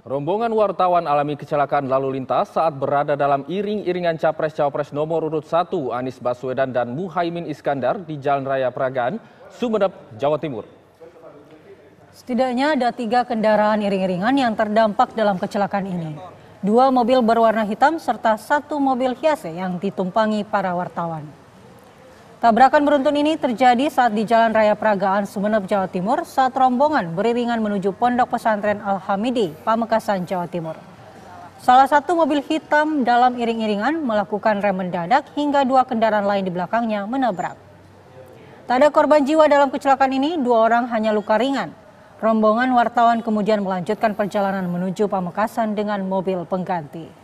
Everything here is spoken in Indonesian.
Rombongan wartawan alami kecelakaan lalu lintas saat berada dalam iring-iringan capres-cawapres nomor urut 1 Anies Baswedan dan Muhaimin Iskandar di Jalan Raya Pragan, Sumedep, Jawa Timur. Setidaknya ada tiga kendaraan iring-iringan yang terdampak dalam kecelakaan ini. Dua mobil berwarna hitam serta satu mobil hiase yang ditumpangi para wartawan. Tabrakan beruntun ini terjadi saat di Jalan Raya Peragaan Sumeneb, Jawa Timur saat rombongan beriringan menuju Pondok Pesantren Al-Hamidi, Pamekasan, Jawa Timur. Salah satu mobil hitam dalam iring-iringan melakukan rem mendadak hingga dua kendaraan lain di belakangnya menabrak. Tak ada korban jiwa dalam kecelakaan ini, dua orang hanya luka ringan. Rombongan wartawan kemudian melanjutkan perjalanan menuju Pamekasan dengan mobil pengganti.